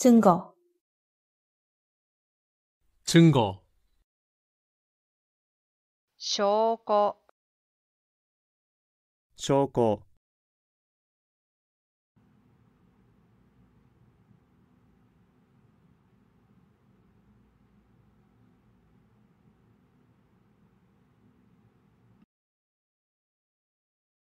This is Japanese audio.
증거증거証拠証拠